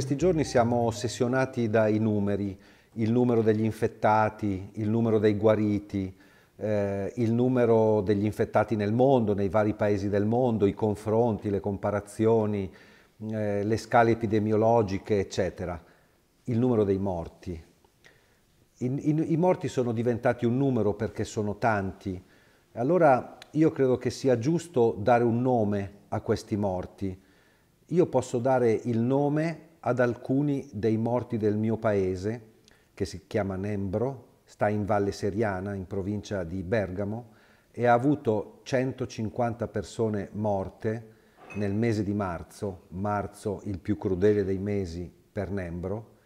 questi giorni siamo ossessionati dai numeri, il numero degli infettati, il numero dei guariti, eh, il numero degli infettati nel mondo, nei vari paesi del mondo, i confronti, le comparazioni, eh, le scale epidemiologiche, eccetera. Il numero dei morti. I, i, I morti sono diventati un numero perché sono tanti. Allora io credo che sia giusto dare un nome a questi morti. Io posso dare il nome ad alcuni dei morti del mio paese, che si chiama Nembro, sta in Valle Seriana, in provincia di Bergamo, e ha avuto 150 persone morte nel mese di marzo, marzo il più crudele dei mesi per Nembro,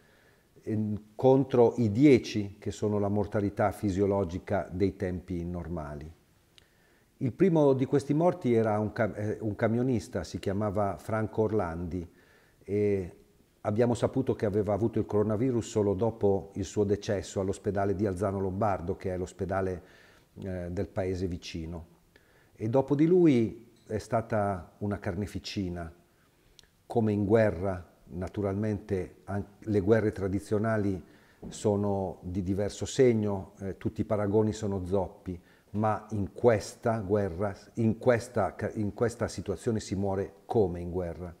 contro i 10 che sono la mortalità fisiologica dei tempi normali. Il primo di questi morti era un, cam eh, un camionista, si chiamava Franco Orlandi e Abbiamo saputo che aveva avuto il coronavirus solo dopo il suo decesso all'ospedale di Alzano Lombardo, che è l'ospedale eh, del paese vicino. E dopo di lui è stata una carneficina, come in guerra, naturalmente le guerre tradizionali sono di diverso segno, eh, tutti i paragoni sono zoppi, ma in questa guerra, in questa, in questa situazione si muore come in guerra.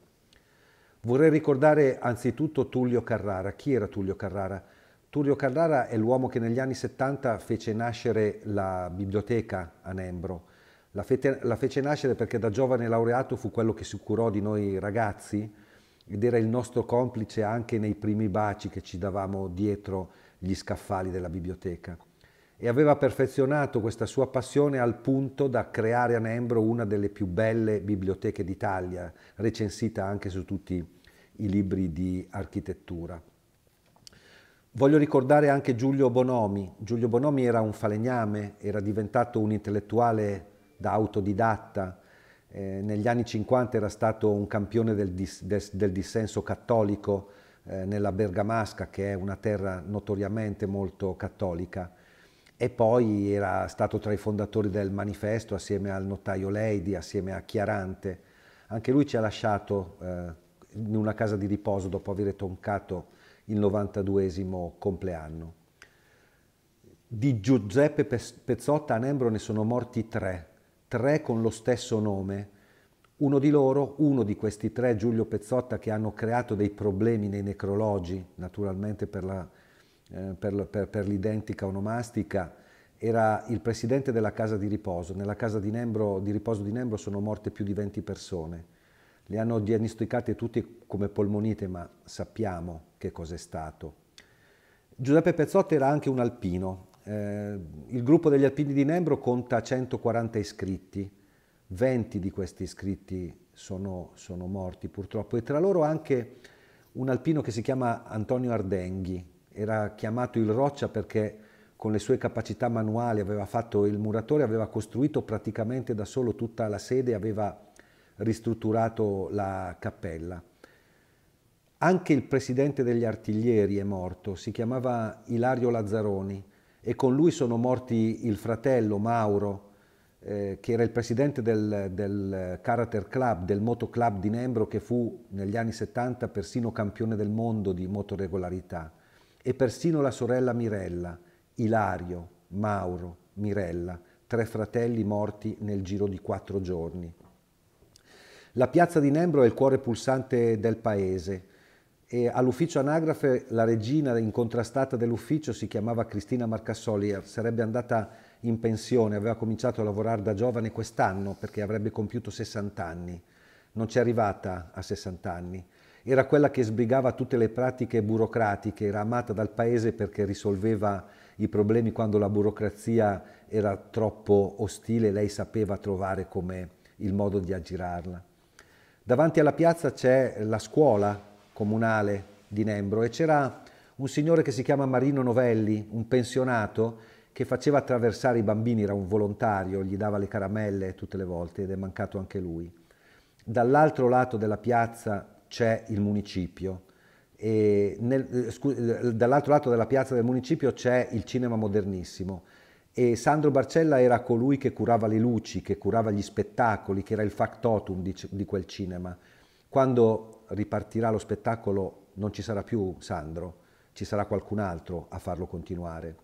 Vorrei ricordare anzitutto Tullio Carrara. Chi era Tullio Carrara? Tullio Carrara è l'uomo che negli anni 70 fece nascere la biblioteca a Nembro. La, fete, la, fece nascere perché da giovane laureato fu quello che si curò di noi ragazzi ed era il nostro complice anche nei primi baci che ci davamo dietro gli scaffali della biblioteca e aveva perfezionato questa sua passione al punto da creare a Nembro una delle più belle biblioteche d'Italia, recensita anche su tutti i libri di architettura. Voglio ricordare anche Giulio Bonomi. Giulio Bonomi era un falegname, era diventato un intellettuale da autodidatta. Eh, negli anni 50 era stato un campione del, dis, del, del dissenso cattolico eh, nella Bergamasca, che è una terra notoriamente molto cattolica e poi era stato tra i fondatori del manifesto assieme al notaio Leidi, assieme a Chiarante. Anche lui ci ha lasciato eh, in una casa di riposo dopo aver toncato il 92 compleanno. Di Giuseppe Pezzotta a Nembro ne sono morti tre, tre con lo stesso nome. Uno di loro, uno di questi tre, Giulio Pezzotta, che hanno creato dei problemi nei necrologi, naturalmente per la eh, per, per, per l'identica onomastica, era il presidente della casa di riposo. Nella casa di, Nembro, di riposo di Nembro sono morte più di 20 persone. Le hanno diagnosticate tutte come polmonite, ma sappiamo che cos'è stato. Giuseppe Pezzotti era anche un alpino. Eh, il gruppo degli alpini di Nembro conta 140 iscritti. 20 di questi iscritti sono, sono morti purtroppo e tra loro anche un alpino che si chiama Antonio Ardenghi, era chiamato il Roccia perché con le sue capacità manuali aveva fatto il muratore, aveva costruito praticamente da solo tutta la sede, aveva ristrutturato la cappella. Anche il presidente degli artiglieri è morto, si chiamava Ilario Lazzaroni e con lui sono morti il fratello Mauro, eh, che era il presidente del, del Carter Club, del Moto Club di Nembro, che fu negli anni 70 persino campione del mondo di motoregolarità e persino la sorella Mirella, Ilario, Mauro, Mirella, tre fratelli morti nel giro di quattro giorni. La piazza di Nembro è il cuore pulsante del paese e all'ufficio anagrafe la regina incontrastata dell'ufficio si chiamava Cristina Marcassoli, sarebbe andata in pensione, aveva cominciato a lavorare da giovane quest'anno perché avrebbe compiuto 60 anni. Non c'è arrivata a 60 anni, era quella che sbrigava tutte le pratiche burocratiche, era amata dal paese perché risolveva i problemi quando la burocrazia era troppo ostile, e lei sapeva trovare come il modo di aggirarla. Davanti alla piazza c'è la scuola comunale di Nembro e c'era un signore che si chiama Marino Novelli, un pensionato, che faceva attraversare i bambini, era un volontario, gli dava le caramelle tutte le volte ed è mancato anche lui. Dall'altro lato della piazza c'è il municipio, eh, eh, dall'altro lato della piazza del municipio c'è il cinema modernissimo e Sandro Barcella era colui che curava le luci, che curava gli spettacoli, che era il factotum di, di quel cinema. Quando ripartirà lo spettacolo non ci sarà più Sandro, ci sarà qualcun altro a farlo continuare.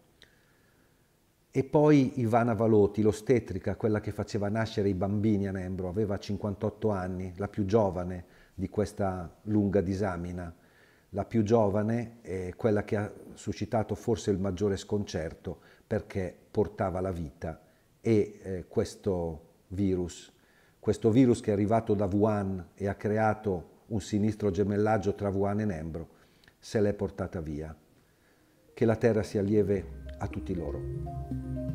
E poi Ivana Valoti, l'ostetrica, quella che faceva nascere i bambini a Nembro, aveva 58 anni, la più giovane, di questa lunga disamina. La più giovane è quella che ha suscitato forse il maggiore sconcerto perché portava la vita e eh, questo virus, questo virus che è arrivato da Wuhan e ha creato un sinistro gemellaggio tra Wuhan e Nembro, se l'è portata via. Che la terra sia lieve a tutti loro.